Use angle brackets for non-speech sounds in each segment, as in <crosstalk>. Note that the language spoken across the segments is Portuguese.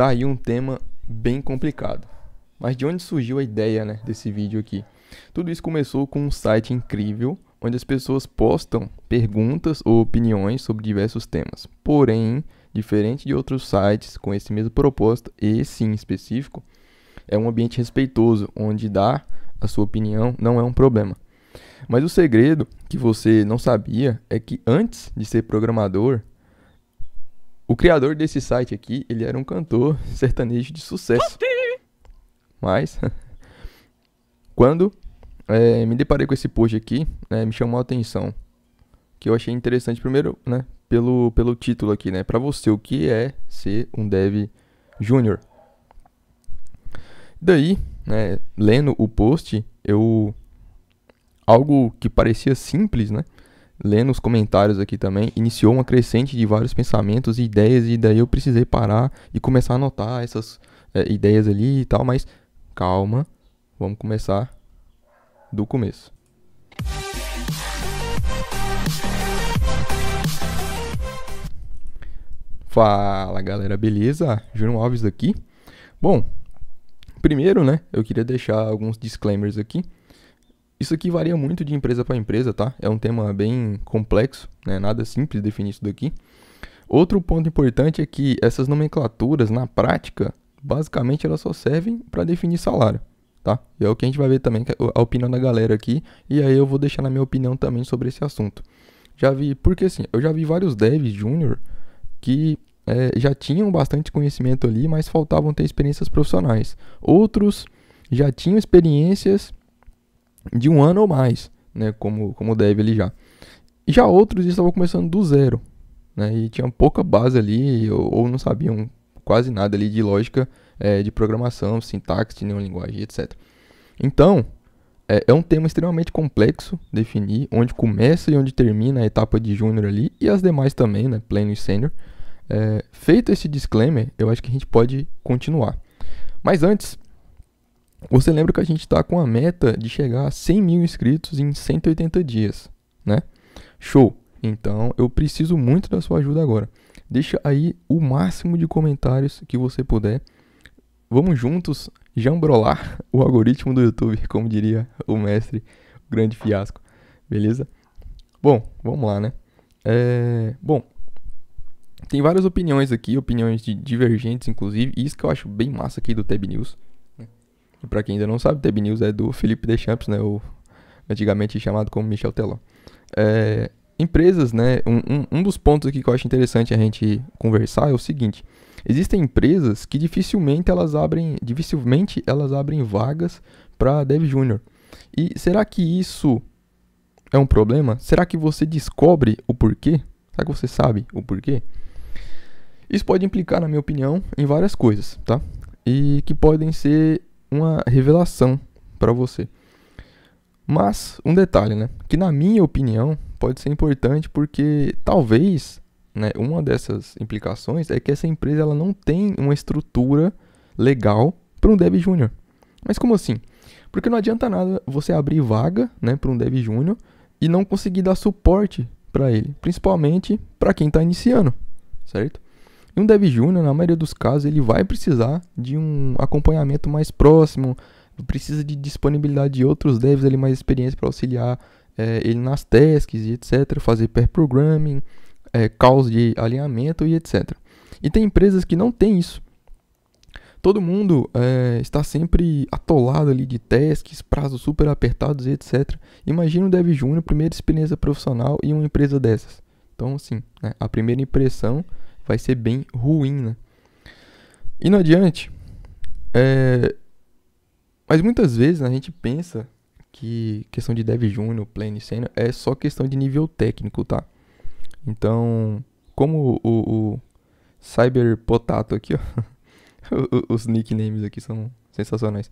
Tá aí um tema bem complicado. Mas de onde surgiu a ideia né, desse vídeo aqui? Tudo isso começou com um site incrível onde as pessoas postam perguntas ou opiniões sobre diversos temas. Porém, diferente de outros sites com esse mesmo propósito, esse em específico é um ambiente respeitoso onde dar a sua opinião não é um problema. Mas o segredo que você não sabia é que antes de ser programador, o criador desse site aqui, ele era um cantor <laughs> sertanejo de sucesso. Mas, <laughs> quando é, me deparei com esse post aqui, é, me chamou a atenção. Que eu achei interessante, primeiro, né, pelo, pelo título aqui, né? Pra você, o que é ser um dev júnior? Daí, né, lendo o post, eu algo que parecia simples, né? lendo os comentários aqui também, iniciou uma crescente de vários pensamentos e ideias, e daí eu precisei parar e começar a anotar essas é, ideias ali e tal, mas calma, vamos começar do começo. Fala galera, beleza? Júnior Alves aqui. Bom, primeiro, né, eu queria deixar alguns disclaimers aqui. Isso aqui varia muito de empresa para empresa, tá? É um tema bem complexo, né? Nada simples definir isso daqui. Outro ponto importante é que essas nomenclaturas, na prática, basicamente elas só servem para definir salário, tá? E é o que a gente vai ver também, é a opinião da galera aqui, e aí eu vou deixar na minha opinião também sobre esse assunto. Já vi, porque assim, eu já vi vários devs júnior que é, já tinham bastante conhecimento ali, mas faltavam ter experiências profissionais. Outros já tinham experiências de um ano ou mais, né, como, como deve ali já. já outros estavam começando do zero, né, e tinham pouca base ali, ou, ou não sabiam quase nada ali de lógica é, de programação, sintaxe de nenhuma linguagem, etc. Então, é, é um tema extremamente complexo definir onde começa e onde termina a etapa de júnior ali, e as demais também, né, pleno e sênior. É, feito esse disclaimer, eu acho que a gente pode continuar. Mas antes, você lembra que a gente está com a meta de chegar a 100 mil inscritos em 180 dias, né? Show! Então eu preciso muito da sua ajuda agora. Deixa aí o máximo de comentários que você puder. Vamos juntos jambrolar <laughs> o algoritmo do YouTube, como diria o mestre, o grande fiasco. Beleza? Bom, vamos lá, né? É... Bom, tem várias opiniões aqui, opiniões divergentes, inclusive, e isso que eu acho bem massa aqui do Tab News e para quem ainda não sabe, TB News é do Felipe Deschamps, né? O antigamente chamado como Michel Teló. É, empresas, né? Um, um, um dos pontos aqui que eu acho interessante a gente conversar é o seguinte: existem empresas que dificilmente elas abrem, dificilmente elas abrem vagas para dev júnior. E será que isso é um problema? Será que você descobre o porquê? Será que você sabe o porquê? Isso pode implicar, na minha opinião, em várias coisas, tá? E que podem ser uma revelação para você. Mas um detalhe, né? Que na minha opinião pode ser importante porque talvez, né, uma dessas implicações é que essa empresa ela não tem uma estrutura legal para um dev júnior. Mas como assim? Porque não adianta nada você abrir vaga, né, para um dev júnior e não conseguir dar suporte para ele, principalmente para quem está iniciando, certo? E um dev júnior, na maioria dos casos, ele vai precisar de um acompanhamento mais próximo, precisa de disponibilidade de outros devs ali mais experientes para auxiliar é, ele nas tasks e etc, fazer pair programming, é, calls de alinhamento e etc. E tem empresas que não tem isso. Todo mundo é, está sempre atolado ali de tasks, prazos super apertados e etc. Imagina um Dev Júnior, primeira experiência profissional e uma empresa dessas. Então, assim, né, a primeira impressão vai ser bem ruim, né? no adiante, é... mas muitas vezes né, a gente pensa que questão de Dev Júnior, Plane Senior é só questão de nível técnico, tá? Então, como o, o Cyber Potato aqui, ó, <laughs> os nicknames aqui são sensacionais.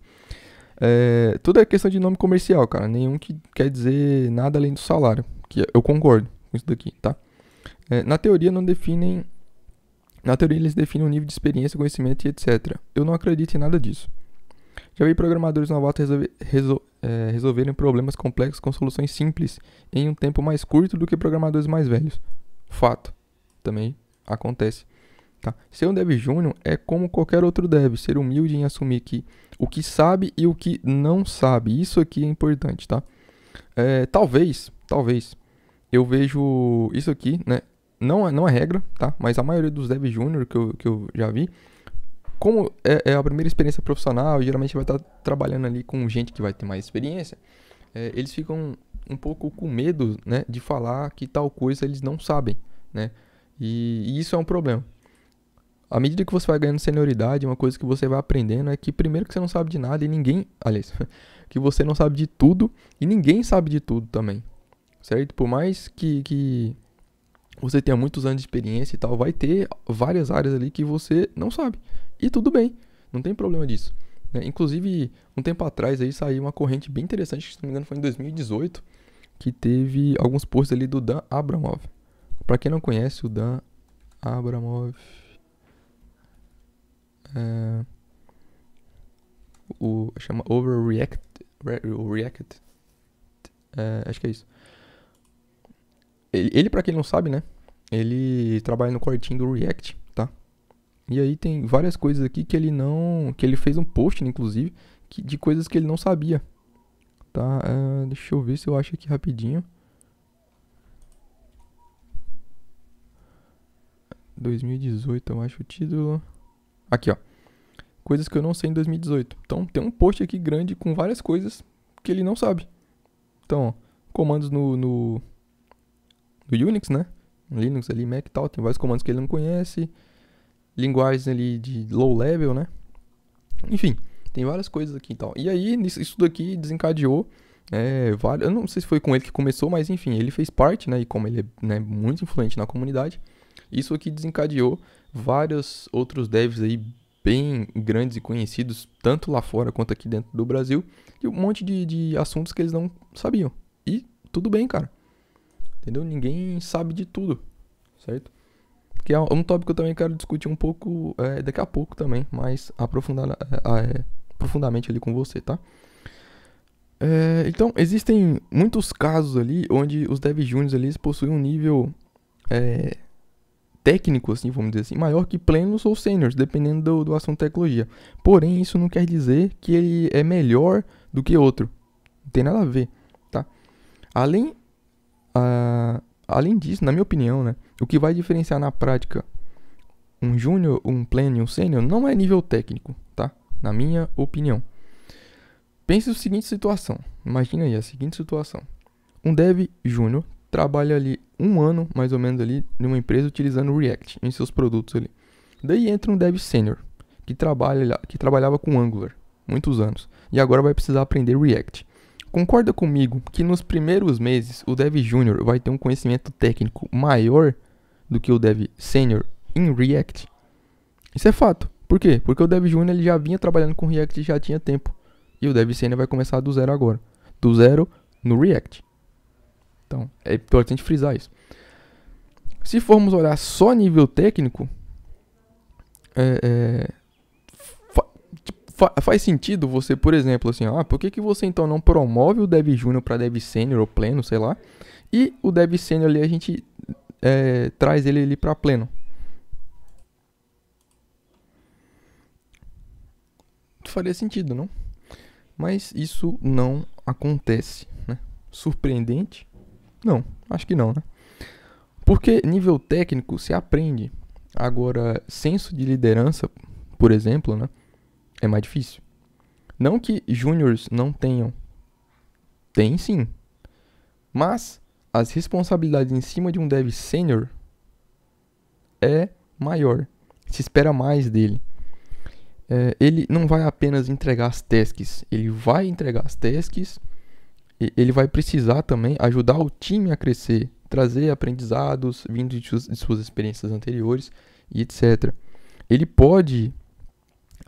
É, tudo é questão de nome comercial, cara. Nenhum que quer dizer nada além do salário. Que eu concordo com isso daqui, tá? É, na teoria não definem na teoria, eles definem um nível de experiência, conhecimento e etc. Eu não acredito em nada disso. Já vi programadores novatos resol, é, resolverem problemas complexos com soluções simples em um tempo mais curto do que programadores mais velhos. Fato. Também acontece. Tá? Ser um dev júnior é como qualquer outro dev, ser humilde em assumir que o que sabe e o que não sabe. Isso aqui é importante, tá? É, talvez, talvez, eu vejo isso aqui, né? não é, não é regra, tá? Mas a maioria dos devs júnior que eu, que eu já vi, como é, é a primeira experiência profissional, geralmente vai estar trabalhando ali com gente que vai ter mais experiência, é, eles ficam um pouco com medo, né, de falar que tal coisa eles não sabem, né? E, e isso é um problema. À medida que você vai ganhando senioridade, uma coisa que você vai aprendendo é que primeiro que você não sabe de nada e ninguém, aliás, <laughs> que você não sabe de tudo e ninguém sabe de tudo também, certo? Por mais que, que você tenha muitos anos de experiência e tal, vai ter várias áreas ali que você não sabe. E tudo bem, não tem problema disso. Né? Inclusive, um tempo atrás aí saiu uma corrente bem interessante, que se não me engano foi em 2018, que teve alguns posts ali do Dan Abramov. Para quem não conhece, o Dan Abramov. É, o, chama Overreact. Re, React. É, acho que é isso. Ele, para quem não sabe, né? Ele trabalha no cortinho do React, tá? E aí tem várias coisas aqui que ele não. que ele fez um post, inclusive, que, de coisas que ele não sabia. Tá? Uh, deixa eu ver se eu acho aqui rapidinho. 2018, eu acho o título. Aqui, ó. Coisas que eu não sei em 2018. Então, tem um post aqui grande com várias coisas que ele não sabe. Então, ó, comandos no, no, do Unix, né? Linux ali, Mac e tal, tem vários comandos que ele não conhece, linguagens ali de low level, né? Enfim, tem várias coisas aqui e tal. E aí, isso daqui desencadeou é, vários. Eu não sei se foi com ele que começou, mas enfim, ele fez parte, né? E como ele é né, muito influente na comunidade, isso aqui desencadeou vários outros devs aí bem grandes e conhecidos, tanto lá fora quanto aqui dentro do Brasil, e um monte de, de assuntos que eles não sabiam. E tudo bem, cara. Entendeu? Ninguém sabe de tudo, certo? Que é um tópico que eu também quero discutir um pouco é, daqui a pouco também, mas aprofundar, é, é, profundamente ali com você, tá? É, então, existem muitos casos ali onde os dev juniors ali possuem um nível é, técnico, assim, vamos dizer assim, maior que plenos ou seniors, dependendo do, do assunto tecnologia. Porém, isso não quer dizer que ele é melhor do que outro. Não tem nada a ver, tá? Além ah, além disso, na minha opinião, né, o que vai diferenciar na prática um júnior, um pleno e um sênior não é nível técnico, tá? Na minha opinião. Pense na seguinte situação. Imagina aí a seguinte situação. Um dev júnior trabalha ali um ano, mais ou menos, ali numa empresa utilizando React em seus produtos ali. Daí entra um dev sênior que, trabalha, que trabalhava com Angular muitos anos e agora vai precisar aprender React. Concorda comigo que nos primeiros meses o dev júnior vai ter um conhecimento técnico maior do que o dev sênior em React? Isso é fato. Por quê? Porque o dev júnior ele já vinha trabalhando com React já tinha tempo. E o dev sênior vai começar do zero agora. Do zero no React. Então, é importante frisar isso. Se formos olhar só nível técnico, é, é fa faz sentido você, por exemplo, assim, ah, por que, que você então não promove o Dev Júnior para Dev Sênior ou Pleno, sei lá, e o Dev Sênior ali a gente é, traz ele ali para Pleno? Faria sentido, não? Mas isso não acontece, né? Surpreendente? Não, acho que não, né? Porque nível técnico se aprende. Agora, senso de liderança, por exemplo, né? é mais difícil. Não que júniores não tenham. Tem sim. Mas as responsabilidades em cima de um dev sênior é maior. Se espera mais dele. É, ele não vai apenas entregar as tasks, ele vai entregar as tasks, ele vai precisar também ajudar o time a crescer, trazer aprendizados vindo de suas experiências anteriores e etc. Ele pode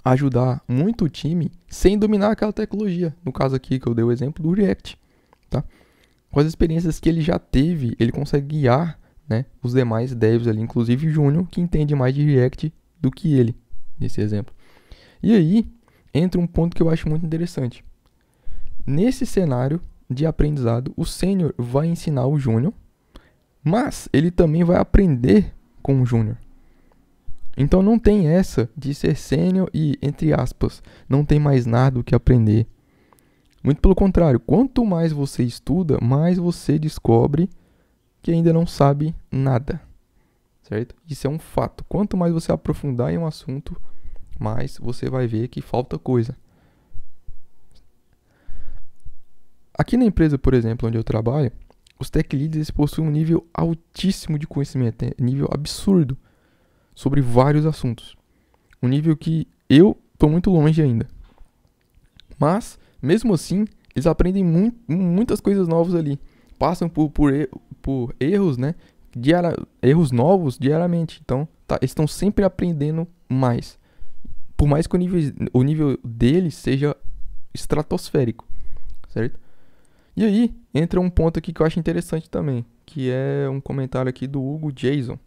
ajudar muito o time sem dominar aquela tecnologia. No caso aqui que eu dei o exemplo do React, tá? Com as experiências que ele já teve, ele consegue guiar né, os demais devs ali, inclusive o Júnior, que entende mais de React do que ele, nesse exemplo. E aí, entra um ponto que eu acho muito interessante. Nesse cenário de aprendizado, o sênior vai ensinar o júnior, mas ele também vai aprender com o júnior. Então não tem essa de ser sênior e, entre aspas, não tem mais nada o que aprender. Muito pelo contrário, quanto mais você estuda, mais você descobre que ainda não sabe nada. Certo? Isso é um fato. Quanto mais você aprofundar em um assunto, mais você vai ver que falta coisa. Aqui na empresa, por exemplo, onde eu trabalho, os tech leads possuem um nível altíssimo de conhecimento, né? nível absurdo sobre vários assuntos. Um nível que eu estou muito longe ainda. Mas, mesmo assim, eles aprendem mu muitas coisas novas ali. Passam por, por, er por erros, né? Diara erros novos diariamente. Então, tá, eles estão sempre aprendendo mais. Por mais que o nível, o nível deles seja estratosférico, certo? E aí, entra um ponto aqui que eu acho interessante também, que é um comentário aqui do Hugo Jason.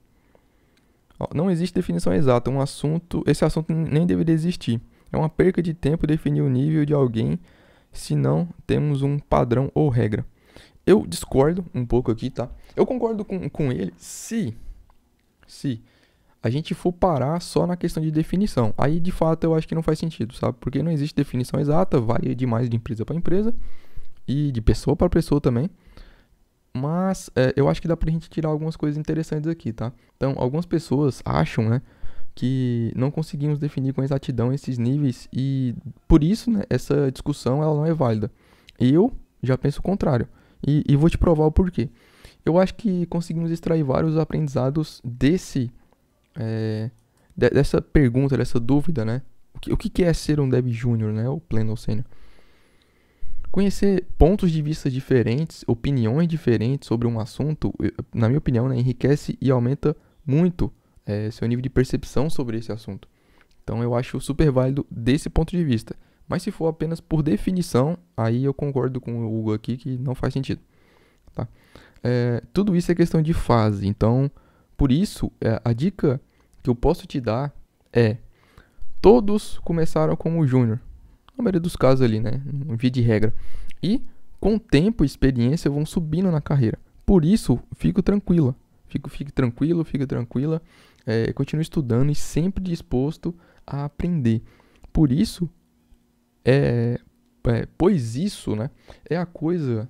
Não existe definição exata. Um assunto, esse assunto nem deveria existir. É uma perca de tempo definir o nível de alguém se não temos um padrão ou regra. Eu discordo um pouco aqui, tá? Eu concordo com, com ele se, se a gente for parar só na questão de definição. Aí, de fato, eu acho que não faz sentido, sabe? Porque não existe definição exata, varia demais de empresa para empresa e de pessoa para pessoa também. Mas é, eu acho que dá pra gente tirar algumas coisas interessantes aqui, tá? Então, algumas pessoas acham, né, que não conseguimos definir com exatidão esses níveis e por isso, né, essa discussão ela não é válida. Eu já penso o contrário e, e vou te provar o porquê. Eu acho que conseguimos extrair vários aprendizados desse, é, dessa pergunta, dessa dúvida, né? O que, o que é ser um Deb Júnior, né, O Pleno ou Sênior? Conhecer pontos de vista diferentes, opiniões diferentes sobre um assunto, eh, na minha opinião, né, enriquece e aumenta muito é, seu nível de percepção sobre esse assunto. Então eu acho super válido desse ponto de vista. Mas se for apenas por definição, aí eu concordo com o Hugo aqui que não faz sentido. Tá? É, tudo isso é questão de fase. Então, por isso, é, a dica que eu posso te dar é: todos começaram como júnior. Na maioria dos casos ali, né? Via de regra. E com tempo e experiência vão subindo na carreira. Por isso, fico tranquila. Fico, fique tranquilo, fica tranquila. É, continuo estudando e sempre disposto a aprender. Por isso, é, é, pois isso né, é a coisa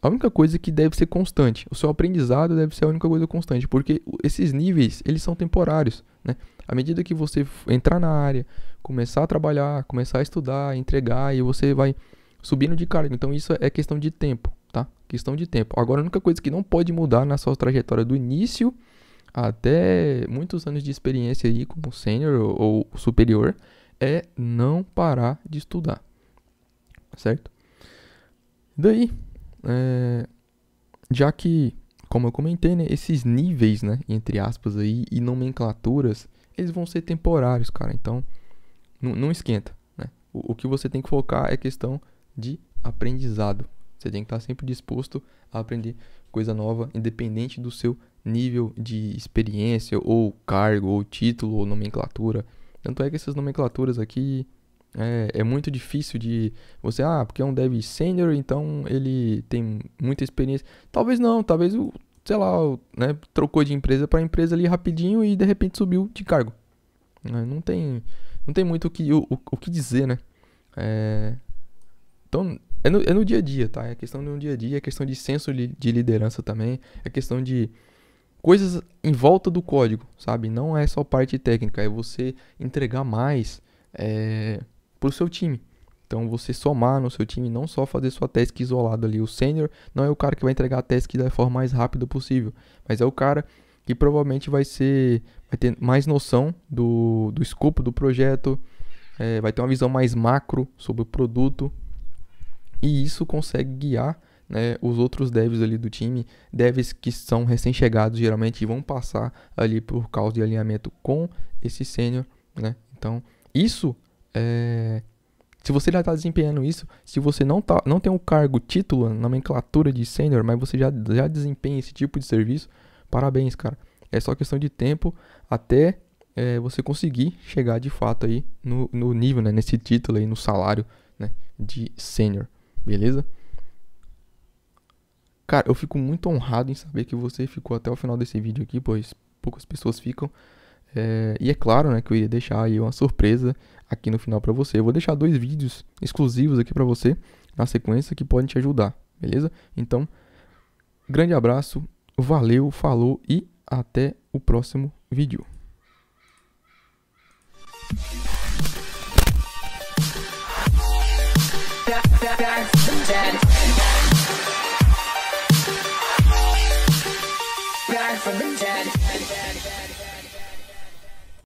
a única coisa que deve ser constante. O seu aprendizado deve ser a única coisa constante, porque esses níveis, eles são temporários, né? À medida que você entrar na área, começar a trabalhar, começar a estudar, entregar e você vai subindo de cargo. Então isso é questão de tempo, tá? Questão de tempo. Agora a única coisa que não pode mudar na sua trajetória do início até muitos anos de experiência aí como sênior ou superior é não parar de estudar. Certo? Daí, é, já que, como eu comentei, né, esses níveis, né, entre aspas aí, e nomenclaturas, eles vão ser temporários, cara. Então, não esquenta, né? O, o, que você tem que focar é questão de aprendizado. Você tem que estar sempre disposto a aprender coisa nova, independente do seu nível de experiência, ou cargo, ou título, ou nomenclatura. Tanto é que essas nomenclaturas aqui é, é, muito difícil de você, ah, porque é um dev senior, então ele tem muita experiência. Talvez não, talvez o, sei lá, o, né, trocou de empresa para empresa ali rapidinho e de repente subiu de cargo. Né, não tem, não tem muito o que, o, o, o que dizer, né? É, então, é no, é no dia a dia, tá? É questão de um dia a dia, é questão de senso de liderança também, é questão de coisas em volta do código, sabe? Não é só parte técnica, é você entregar mais. É, para o seu time. Então você somar no seu time, não só fazer sua task isolada ali. O sênior não é o cara que vai entregar a task da forma mais rápida possível, mas é o cara que provavelmente vai ser vai ter mais noção do, do escopo do projeto, é, vai ter uma visão mais macro sobre o produto e isso consegue guiar né, os outros devs ali do time, devs que são recém-chegados geralmente vão passar ali por causa de alinhamento com esse sênior, né? Então isso é, se você já está desempenhando isso, se você não, tá, não tem um cargo, título, nomenclatura de sênior, mas você já, já desempenha esse tipo de serviço, parabéns, cara. É só questão de tempo até é, você conseguir chegar de fato aí no, no nível, né, nesse título aí, no salário né, de sênior, beleza? Cara, eu fico muito honrado em saber que você ficou até o final desse vídeo aqui, pois poucas pessoas ficam. É, e é claro né, que eu iria deixar aí uma surpresa aqui no final para você. Eu vou deixar dois vídeos exclusivos aqui para você na sequência que podem te ajudar, beleza? Então, grande abraço, valeu, falou e até o próximo vídeo.